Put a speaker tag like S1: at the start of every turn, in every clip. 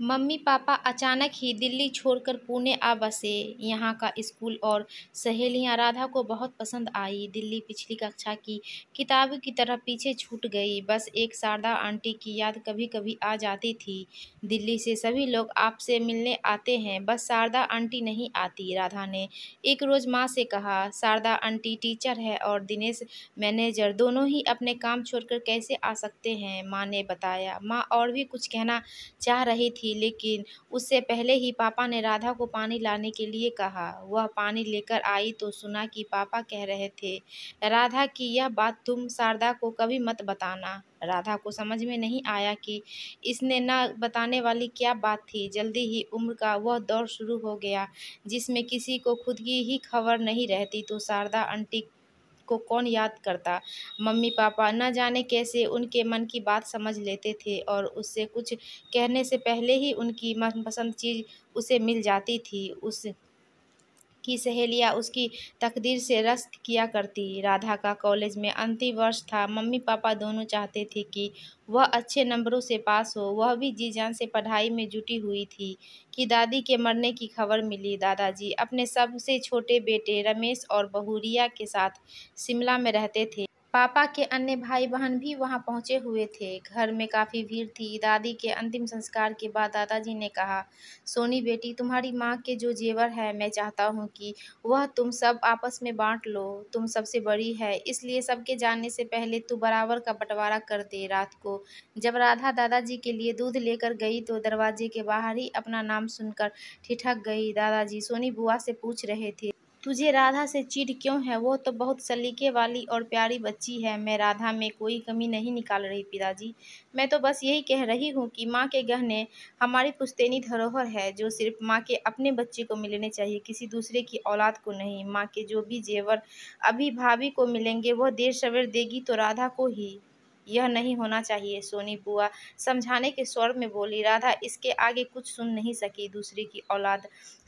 S1: mummy papa अचानक ही दिल्ली छोड़कर पुणे आ बसे यहाँ का स्कूल और सहेलियाँ राधा को बहुत पसंद आई दिल्ली पिछली कक्षा की किताब की तरह पीछे छूट गई बस एक शारदा आंटी की याद कभी कभी आ जाती थी दिल्ली से सभी लोग आपसे मिलने आते हैं बस शारदा आंटी नहीं आती राधा ने एक रोज़ माँ से कहा शारदा आंटी टीचर है और दिनेश मैनेजर दोनों ही अपने काम छोड़कर कैसे आ सकते हैं माँ ने बताया माँ और भी कुछ कहना चाह रही थी थी लेकिन उससे पहले ही पापा ने राधा को पानी लाने के लिए कहा वह पानी लेकर आई तो सुना कि पापा कह रहे थे राधा की यह बात तुम शारदा को कभी मत बताना राधा को समझ में नहीं आया कि इसने न बताने वाली क्या बात थी जल्दी ही उम्र का वह दौर शुरू हो गया जिसमें किसी को खुद की ही खबर नहीं रहती तो शारदा अंटी को कौन याद करता मम्मी पापा न जाने कैसे उनके मन की बात समझ लेते थे और उससे कुछ कहने से पहले ही उनकी मनपसंद चीज़ उसे मिल जाती थी उस की सहेलियाँ उसकी तकदीर से रश्क किया करती राधा का कॉलेज में अंतिम वर्ष था मम्मी पापा दोनों चाहते थे कि वह अच्छे नंबरों से पास हो वह भी जी जान से पढ़ाई में जुटी हुई थी कि दादी के मरने की खबर मिली दादाजी अपने सबसे छोटे बेटे रमेश और बहुरिया के साथ शिमला में रहते थे पापा के अन्य भाई बहन भी वहां पहुंचे हुए थे घर में काफ़ी भीड़ थी दादी के अंतिम संस्कार के बाद दादाजी ने कहा सोनी बेटी तुम्हारी माँ के जो जेवर है मैं चाहता हूँ कि वह तुम सब आपस में बांट लो तुम सबसे बड़ी है इसलिए सबके जानने से पहले तू बराबर का बंटवारा कर दे रात को जब राधा दादाजी के लिए दूध लेकर गई तो दरवाजे के बाहर ही अपना नाम सुनकर ठिठक गई दादाजी सोनी बुआ से पूछ रहे थे तुझे राधा से चिढ़ क्यों है वो तो बहुत सलीके वाली और प्यारी बच्ची है मैं राधा में कोई कमी नहीं निकाल रही पिताजी मैं तो बस यही कह रही हूँ कि माँ के गहने हमारी पुश्तैनी धरोहर है जो सिर्फ माँ के अपने बच्चे को मिलने चाहिए किसी दूसरे की औलाद को नहीं माँ के जो भी जेवर अभी भाभी को मिलेंगे वह देर सवेर देगी तो राधा को ही यह नहीं होना चाहिए सोनी बुआ समझाने के स्वर में बोली राधा इसके आगे कुछ सुन नहीं सकी दूसरी की औलाद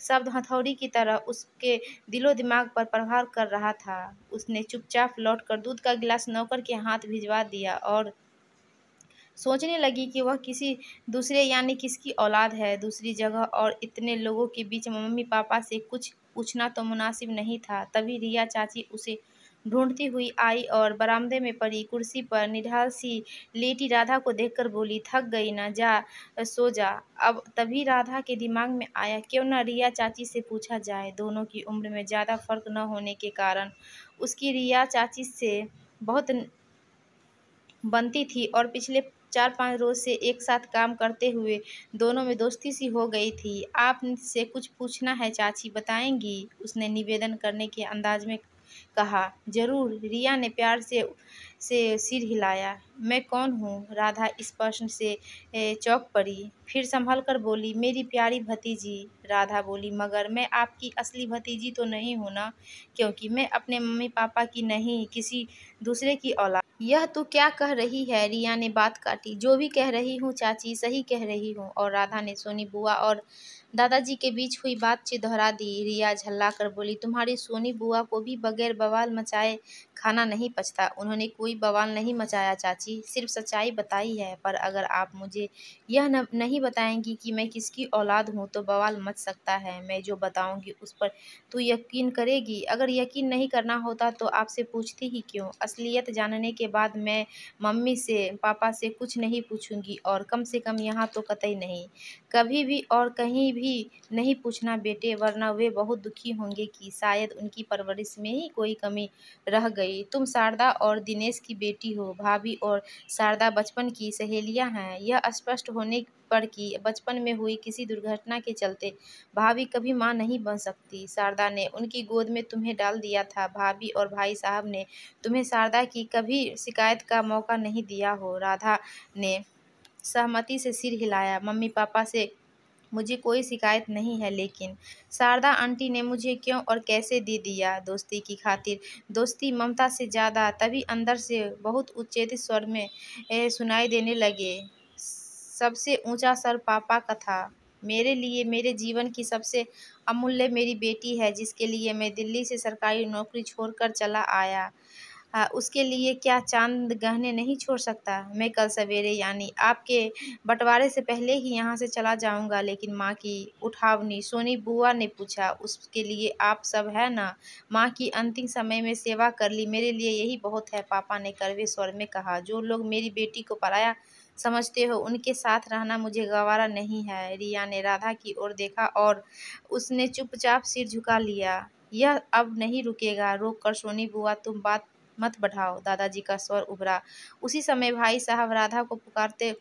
S1: शब्द हथौड़ी की तरह उसके दिलो दिमाग पर प्रभाव कर रहा था उसने चुपचाप लौटकर दूध का गिलास नौकर के हाथ भिजवा दिया और सोचने लगी कि वह किसी दूसरे यानी किसकी औलाद है दूसरी जगह और इतने लोगों के बीच मम्मी पापा से कुछ पूछना तो मुनासिब नहीं था तभी रिया चाची उसे ढूंढती हुई आई और बरामदे में पड़ी कुर्सी पर निढाल सी लेटी राधा को देखकर बोली थक गई ना जा सो जा अब तभी राधा के दिमाग में आया क्यों ना रिया चाची से पूछा जाए दोनों की उम्र में ज़्यादा फर्क न होने के कारण उसकी रिया चाची से बहुत बनती थी और पिछले चार पाँच रोज़ से एक साथ काम करते हुए दोनों में दोस्ती सी हो गई थी आपसे कुछ पूछना है चाची बताएंगी उसने निवेदन करने के अंदाज में कहा जरूर रिया ने प्यार से से सिर हिलाया मैं कौन हूँ राधा इस प्रश्न से चौक पड़ी फिर संभल कर बोली मेरी प्यारी भतीजी राधा बोली मगर मैं आपकी असली भतीजी तो नहीं हूँ ना क्योंकि मैं अपने मम्मी पापा की नहीं किसी दूसरे की औलाद यह तो क्या कह रही है रिया ने बात काटी जो भी कह रही हूँ चाची सही कह रही हूँ और राधा ने सोनी बुआ और दादाजी के बीच हुई बातचीत दोहरा दी रिया झल्ला कर बोली तुम्हारी सोनी बुआ को भी बगैर बवाल मचाए खाना नहीं पचता उन्होंने कोई बवाल नहीं मचाया चाची सिर्फ सच्चाई बताई है पर अगर आप मुझे यह न, नहीं बताएंगी कि मैं किसकी औलाद हूँ तो बवाल मच सकता है मैं जो बताऊँगी उस पर तू यकीन करेगी अगर यकीन नहीं करना होता तो आपसे पूछती ही क्यों असलियत जानने के बाद मैं मम्मी से पापा से कुछ नहीं पूछूंगी और कम से कम यहाँ तो कतई नहीं कभी भी और कहीं भी भी नहीं पूछना बेटे वरना वे बहुत दुखी होंगे कि शायद उनकी परवरिश में ही कोई कमी रह गई तुम शारदा और दिनेश की बेटी हो भाभी और शारदा बचपन की सहेलियां हैं यह स्पष्ट होने पर कि बचपन में हुई किसी दुर्घटना के चलते भाभी कभी माँ नहीं बन सकती शारदा ने उनकी गोद में तुम्हें डाल दिया था भाभी और भाई साहब ने तुम्हें शारदा की कभी शिकायत का मौका नहीं दिया हो राधा ने सहमति से सिर हिलाया मम्मी पापा से मुझे कोई शिकायत नहीं है लेकिन शारदा आंटी ने मुझे क्यों और कैसे दे दिया दोस्ती की खातिर दोस्ती ममता से ज़्यादा तभी अंदर से बहुत उच्चेत स्वर में सुनाई देने लगे सबसे ऊंचा सर पापा का था मेरे लिए मेरे जीवन की सबसे अमूल्य मेरी बेटी है जिसके लिए मैं दिल्ली से सरकारी नौकरी छोड़कर चला आया उसके लिए क्या चांद गहने नहीं छोड़ सकता मैं कल सवेरे यानी आपके बंटवारे से पहले ही यहाँ से चला जाऊँगा लेकिन माँ की उठावनी सोनी बुआ ने पूछा उसके लिए आप सब है ना माँ की अंतिम समय में सेवा कर ली मेरे लिए यही बहुत है पापा ने करवे स्वर में कहा जो लोग मेरी बेटी को पराया समझते हो उनके साथ रहना मुझे गवारा नहीं है रिया ने राधा की ओर देखा और उसने चुपचाप सिर झुका लिया यह अब नहीं रुकेगा रोक कर सोनी बुआ तुम बात मत बढ़ाओ दादाजी का स्वर उभरा उसी समय भाई साहब राधा को पुकारते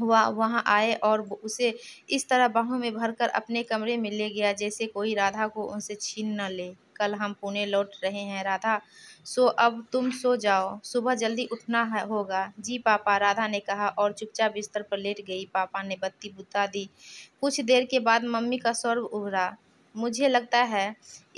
S1: हुआ वहाँ आए और उसे इस तरह बाहों में भरकर अपने कमरे में ले गया जैसे कोई राधा को उनसे छीन न ले कल हम पुणे लौट रहे हैं राधा सो अब तुम सो जाओ सुबह जल्दी उठना होगा जी पापा राधा ने कहा और चुपचाप बिस्तर पर लेट गई पापा ने बत्ती बुता दी कुछ देर के बाद मम्मी का स्वर उभरा मुझे लगता है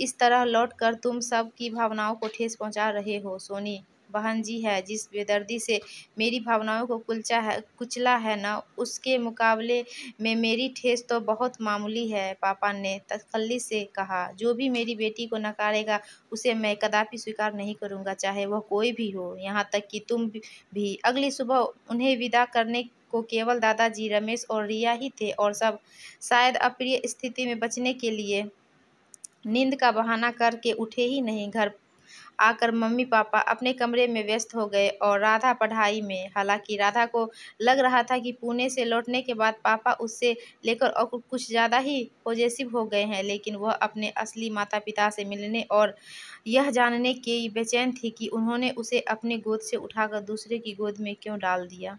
S1: इस तरह लौटकर तुम सब की भावनाओं को ठेस पहुंचा रहे हो सोनी बहन जी है जिस बेदर्दी से मेरी भावनाओं को कुलचा है कुचला है ना उसके मुकाबले में मेरी ठेस तो बहुत मामूली है पापा ने तसली से कहा जो भी मेरी बेटी को नकारेगा उसे मैं कदापि स्वीकार नहीं करूंगा चाहे वह कोई भी हो यहाँ तक कि तुम भी अगली सुबह उन्हें विदा करने को केवल दादाजी रमेश और रिया ही थे और सब शायद अप्रिय स्थिति में बचने के लिए नींद का बहाना करके उठे ही नहीं घर आकर मम्मी पापा अपने कमरे में व्यस्त हो गए और राधा पढ़ाई में हालांकि राधा को लग रहा था कि पुणे से लौटने के बाद पापा उससे लेकर और कुछ ज़्यादा ही पॉजिटिव हो गए हैं लेकिन वह अपने असली माता पिता से मिलने और यह जानने के बेचैन थी कि उन्होंने उसे अपने गोद से उठाकर दूसरे की गोद में क्यों डाल दिया